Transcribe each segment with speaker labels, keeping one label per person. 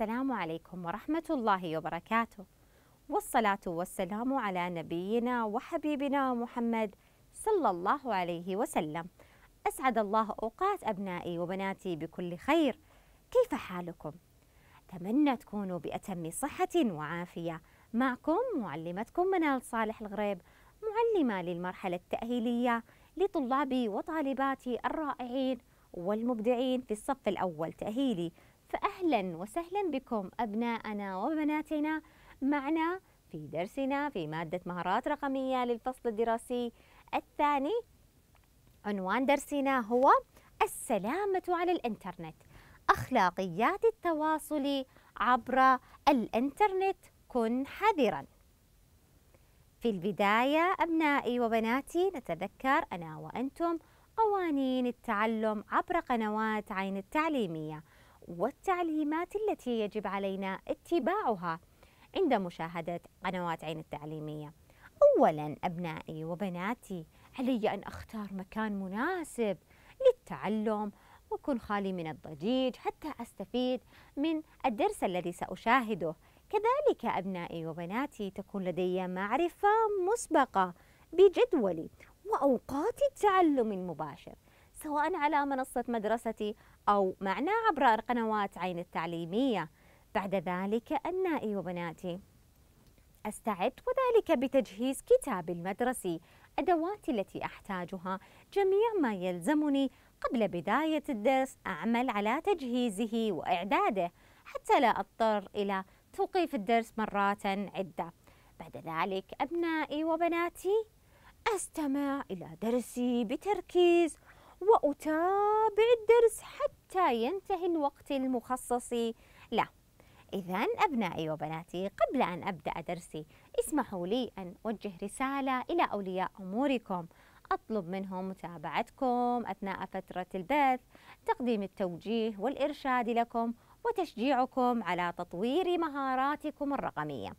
Speaker 1: السلام عليكم ورحمة الله وبركاته والصلاة والسلام على نبينا وحبيبنا محمد صلى الله عليه وسلم أسعد الله أوقات أبنائي وبناتي بكل خير كيف حالكم؟ أتمنى تكونوا بأتم صحة وعافية معكم معلمتكم منال صالح الغريب معلمة للمرحلة التأهيلية لطلابي وطالباتي الرائعين والمبدعين في الصف الأول تأهيلي فأهلا وسهلا بكم أبناءنا وبناتنا معنا في درسنا في مادة مهارات رقمية للفصل الدراسي الثاني عنوان درسنا هو السلامة على الإنترنت أخلاقيات التواصل عبر الإنترنت كن حذراً في البداية أبنائي وبناتي نتذكر أنا وأنتم قوانين التعلم عبر قنوات عين التعليمية والتعليمات التي يجب علينا اتباعها عند مشاهدة قنوات عين التعليمية أولا أبنائي وبناتي علي أن أختار مكان مناسب للتعلم وأكون خالي من الضجيج حتى أستفيد من الدرس الذي سأشاهده كذلك أبنائي وبناتي تكون لدي معرفة مسبقة بجدولي وأوقات التعلم المباشر سواء على منصة مدرستي أو معناه عبر قنوات عين التعليمية بعد ذلك أبنائي وبناتي أستعد وذلك بتجهيز كتابي المدرسي أدواتي التي أحتاجها جميع ما يلزمني قبل بداية الدرس أعمل على تجهيزه وإعداده حتى لا أضطر إلى توقيف الدرس مرات عدة بعد ذلك أبنائي وبناتي أستمع إلى درسي بتركيز وأتابع الدرس حتى ينتهي الوقت المخصص له إذا أبنائي وبناتي قبل أن أبدأ درسي اسمحوا لي أن أوجه رسالة إلى أولياء أموركم أطلب منهم متابعتكم أثناء فترة البث تقديم التوجيه والإرشاد لكم وتشجيعكم على تطوير مهاراتكم الرقميه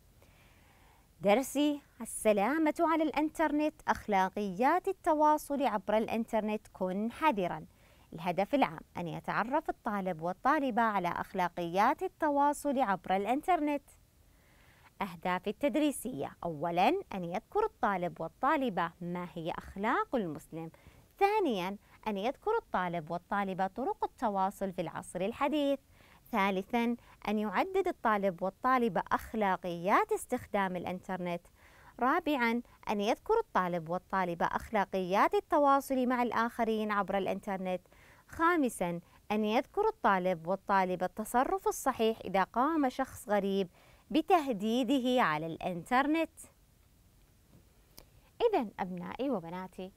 Speaker 1: درسي السلامة على الإنترنت أخلاقيات التواصل عبر الإنترنت كن حذرا الهدف العام أن يتعرف الطالب والطالبة على أخلاقيات التواصل عبر الإنترنت أهداف التدريسية أولا أن يذكر الطالب والطالبة ما هي أخلاق المسلم ثانيا أن يذكر الطالب والطالبة طرق التواصل في العصر الحديث ثالثا أن يعدد الطالب والطالبة أخلاقيات استخدام الإنترنت رابعا أن يذكر الطالب والطالبة أخلاقيات التواصل مع الآخرين عبر الإنترنت خامسا أن يذكر الطالب والطالبة التصرف الصحيح إذا قام شخص غريب بتهديده على الإنترنت إذا أبنائي وبناتي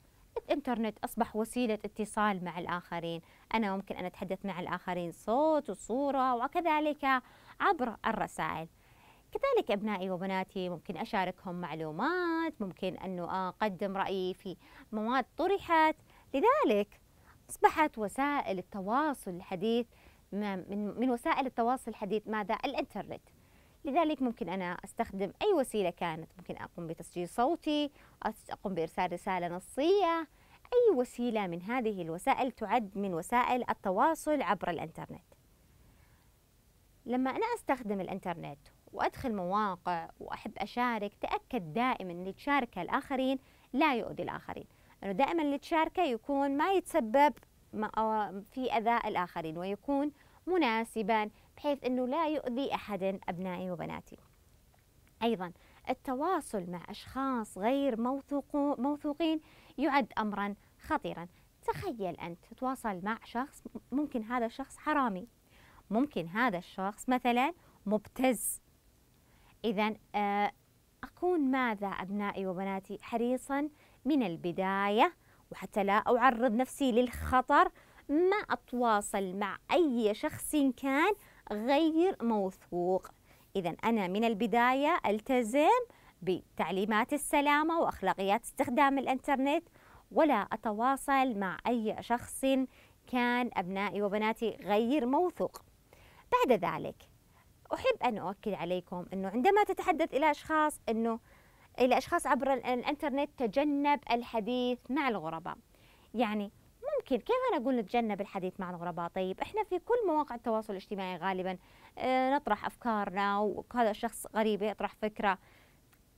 Speaker 1: الإنترنت أصبح وسيلة اتصال مع الآخرين أنا ممكن أن أتحدث مع الآخرين صوت وصورة وكذلك عبر الرسائل كذلك أبنائي وبناتي ممكن أشاركهم معلومات ممكن أنه أقدم رأيي في مواد طرحت لذلك أصبحت وسائل التواصل الحديث من وسائل التواصل الحديث ماذا؟ الإنترنت لذلك ممكن أنا أستخدم أي وسيلة كانت ممكن أقوم بتسجيل صوتي أقوم بإرسال رسالة نصية أي وسيلة من هذه الوسائل تعد من وسائل التواصل عبر الإنترنت لما أنا أستخدم الإنترنت وأدخل مواقع وأحب أشارك تأكد دائما اللي تشاركه الآخرين لا يؤذي الآخرين أنه دائما اللي تشاركه يكون ما يتسبب في أذى الآخرين ويكون مناسبا بحيث أنه لا يؤذي أحدا أبنائي وبناتي أيضا التواصل مع أشخاص غير موثوقين يعد أمرا خطيرا تخيل أنت تتواصل مع شخص ممكن هذا الشخص حرامي ممكن هذا الشخص مثلا مبتز إذا آه، أكون ماذا أبنائي وبناتي حريصا من البداية وحتى لا أعرض نفسي للخطر ما أتواصل مع أي شخص كان غير موثوق إذا أنا من البداية ألتزم بتعليمات السلامة وأخلاقيات استخدام الإنترنت ولا أتواصل مع أي شخص كان أبنائي وبناتي غير موثوق بعد ذلك أحب أن أؤكد عليكم أنه عندما تتحدث إلى أشخاص أنه إلى أشخاص عبر الإنترنت تجنب الحديث مع الغرباء يعني أكيد كيف أنا أقول نتجنب الحديث مع الغرباء طيب إحنا في كل مواقع التواصل الاجتماعي غالبا آه، نطرح أفكارنا وهذا الشخص غريب يطرح فكرة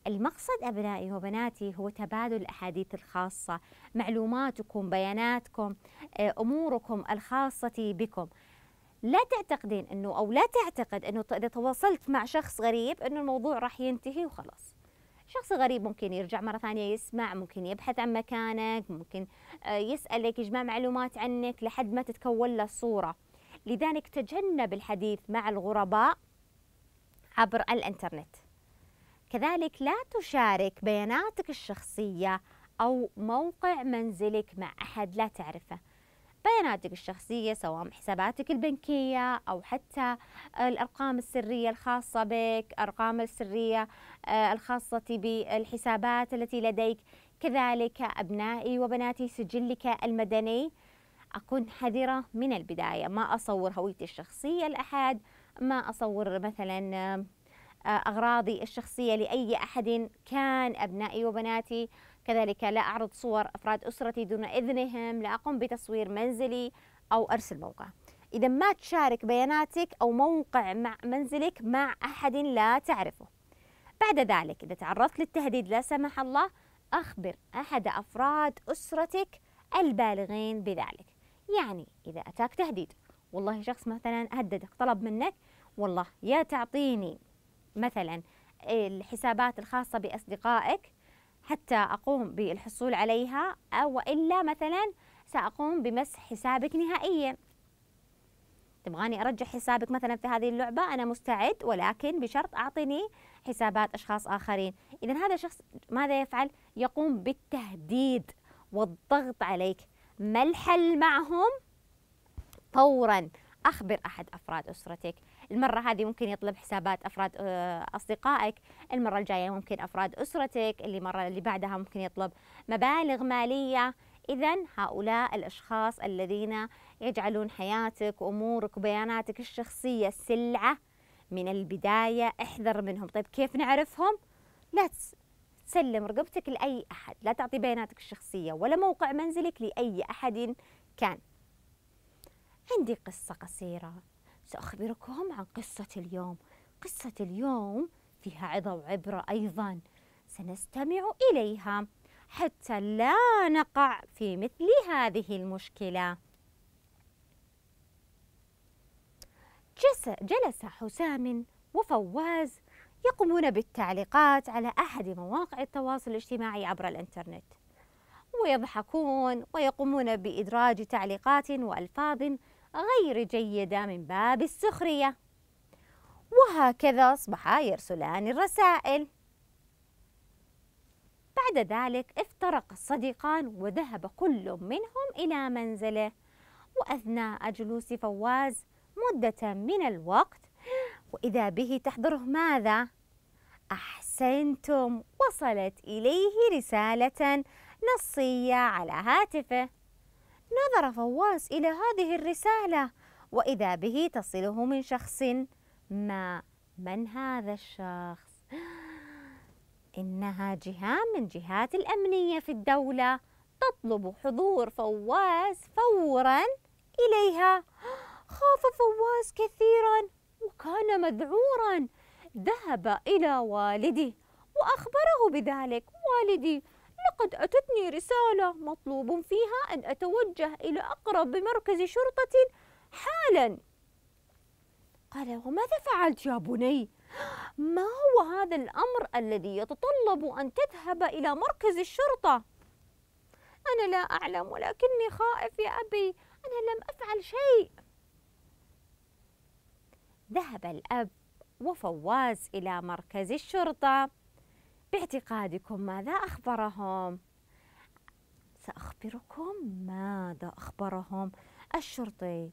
Speaker 1: المقصد أبنائي وبناتي هو تبادل الأحاديث الخاصة معلوماتكم بياناتكم آه، أموركم الخاصة بكم لا تعتقدين أنه أو لا تعتقد أنه إذا تواصلت مع شخص غريب أنه الموضوع راح ينتهي وخلاص شخص غريب ممكن يرجع مرة ثانية يسمع ممكن يبحث عن مكانك ممكن آه، يسألك يجمع معلومات عنك لحد ما تتكون له صورة لذلك تجنب الحديث مع الغرباء عبر الانترنت كذلك لا تشارك بياناتك الشخصية أو موقع منزلك مع أحد لا تعرفه بياناتك الشخصية سواء حساباتك البنكية أو حتى الأرقام السرية الخاصة بك أرقام السرية آه، الخاصة بالحسابات التي لديك كذلك أبنائي وبناتي سجلك المدني أكون حذرة من البداية ما أصور هويتي الشخصية لأحد ما أصور مثلا آه، أغراضي الشخصية لأي أحد كان أبنائي وبناتي كذلك لا أعرض صور أفراد أسرتي دون إذنهم لا أقوم بتصوير منزلي أو أرسل موقع إذا ما تشارك بياناتك أو موقع مع منزلك مع أحد لا تعرفه بعد ذلك إذا تعرضت للتهديد لا سمح الله أخبر أحد أفراد أسرتك البالغين بذلك يعني إذا أتاك تهديد والله شخص مثلا هددك طلب منك والله يا تعطيني مثلا الحسابات الخاصة بأصدقائك حتى أقوم بالحصول عليها أو إلا مثلا سأقوم بمسح حسابك نهائيا تبغاني أرجع حسابك مثلا في هذه اللعبة أنا مستعد ولكن بشرط أعطني حسابات أشخاص آخرين إذا هذا الشخص ماذا يفعل؟ يقوم بالتهديد والضغط عليك ما الحل معهم؟ فورا أخبر أحد أفراد أسرتك المرة هذه ممكن يطلب حسابات أفراد آه، أصدقائك المرة الجاية ممكن أفراد أسرتك اللي مرة اللي بعدها ممكن يطلب مبالغ مالية إذا هؤلاء الأشخاص الذين يجعلون حياتك وأمورك وبياناتك الشخصية سلعة من البداية احذر منهم طيب كيف نعرفهم؟ لا تسلم رقبتك لأي أحد لا تعطي بياناتك الشخصية ولا موقع منزلك لأي أحد كان عندي قصة قصيرة سأخبركم عن قصة اليوم قصة اليوم فيها عظة وعبرة أيضا سنستمع إليها حتى لا نقع في مثل هذه المشكلة جلس حسام وفواز يقومون بالتعليقات على أحد مواقع التواصل الاجتماعي عبر الإنترنت ويضحكون ويقومون بإدراج تعليقات وألفاظ غير جيدة من باب السخرية وهكذا أصبحا يرسلان الرسائل بعد ذلك افترق الصديقان وذهب كل منهم إلى منزله وأثناء جلوس فواز مدة من الوقت وإذا به تحضره ماذا؟ أحسنتم وصلت إليه رسالة نصية على هاتفه نظر فواز إلى هذه الرسالة وإذا به تصله من شخص ما من هذا الشخص؟ إنها جهة من جهات الأمنية في الدولة تطلب حضور فواز فورا إليها خاف فواز كثيرا وكان مذعورا ذهب إلى والده وأخبره بذلك والدي لقد أتتني رسالة مطلوب فيها أن أتوجه إلى أقرب مركز شرطة حالا قال وماذا فعلت يا بني؟ ما هو هذا الأمر الذي يتطلب أن تذهب إلى مركز الشرطة؟ أنا لا أعلم ولكني خائف يا أبي أنا لم أفعل شيء ذهب الأب وفواز إلى مركز الشرطة باعتقادكم ماذا أخبرهم؟ سأخبركم ماذا أخبرهم الشرطي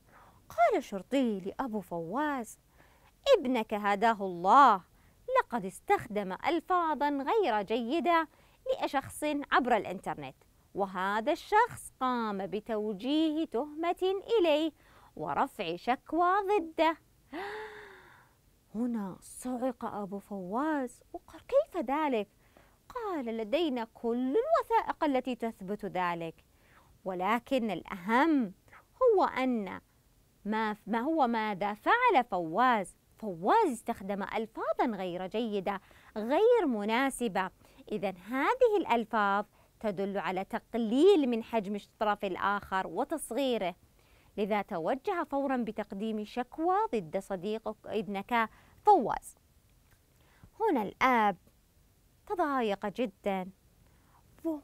Speaker 1: قال شرطي لأبو فواز ابنك هداه الله لقد استخدم ألفاظا غير جيدة لشخص عبر الإنترنت وهذا الشخص قام بتوجيه تهمة إليه ورفع شكوى ضده هنا صعق أبو فواز وقال كيف ذلك؟ قال لدينا كل الوثائق التي تثبت ذلك ولكن الأهم هو أن ما, ما هو ماذا فعل فواز فواز استخدم ألفاظا غير جيدة غير مناسبة إذا هذه الألفاظ تدل على تقليل من حجم الطرف الآخر وتصغيره لذا توجه فورا بتقديم شكوى ضد صديقك ابنك فواز هنا الآب تضايق جدا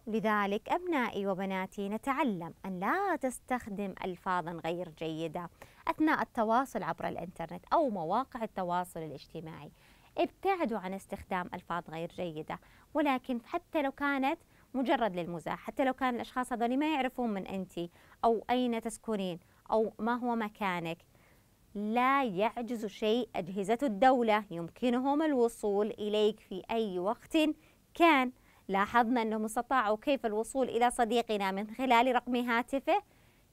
Speaker 1: لذلك أبنائي وبناتي نتعلم أن لا تستخدم ألفاظا غير جيدة أثناء التواصل عبر الإنترنت أو مواقع التواصل الاجتماعي ابتعدوا عن استخدام ألفاظ غير جيدة ولكن حتى لو كانت مجرد للمزاح حتى لو كان الأشخاص هذول ما يعرفون من أنت أو أين تسكنين أو ما هو مكانك لا يعجز شيء أجهزة الدولة يمكنهم الوصول إليك في أي وقت كان لاحظنا أنهم استطاعوا كيف الوصول إلى صديقنا من خلال رقم هاتفه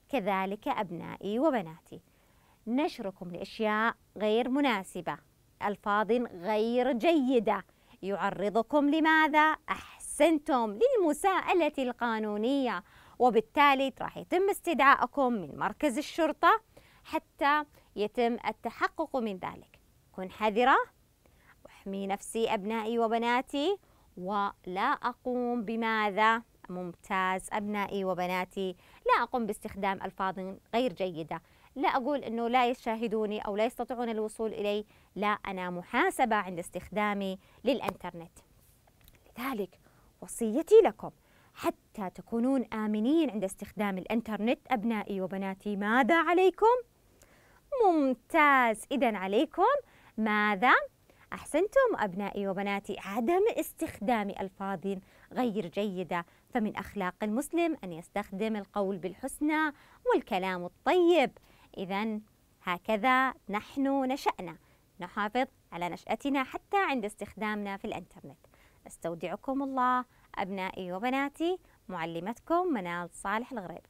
Speaker 1: كذلك أبنائي وبناتي نشركم لأشياء غير مناسبة ألفاظ غير جيدة يعرضكم لماذا أحسنتم للمساءلة القانونية وبالتالي راح يتم استدعائكم من مركز الشرطة حتى يتم التحقق من ذلك كن حذرة أحمي نفسي أبنائي وبناتي ولا أقوم بماذا ممتاز أبنائي وبناتي لا أقوم باستخدام ألفاظ غير جيدة لا أقول أنه لا يشاهدوني أو لا يستطيعون الوصول إلي لا أنا محاسبة عند استخدامي للإنترنت لذلك وصيتي لكم حتى تكونون آمنين عند استخدام الإنترنت أبنائي وبناتي ماذا عليكم؟ ممتاز إذا عليكم ماذا؟ أحسنتم أبنائي وبناتي عدم استخدام ألفاظ غير جيدة فمن أخلاق المسلم أن يستخدم القول بالحسنى والكلام الطيب إذا هكذا نحن نشأنا نحافظ على نشأتنا حتى عند استخدامنا في الإنترنت أستودعكم الله أبنائي وبناتي معلمتكم منال صالح الغريب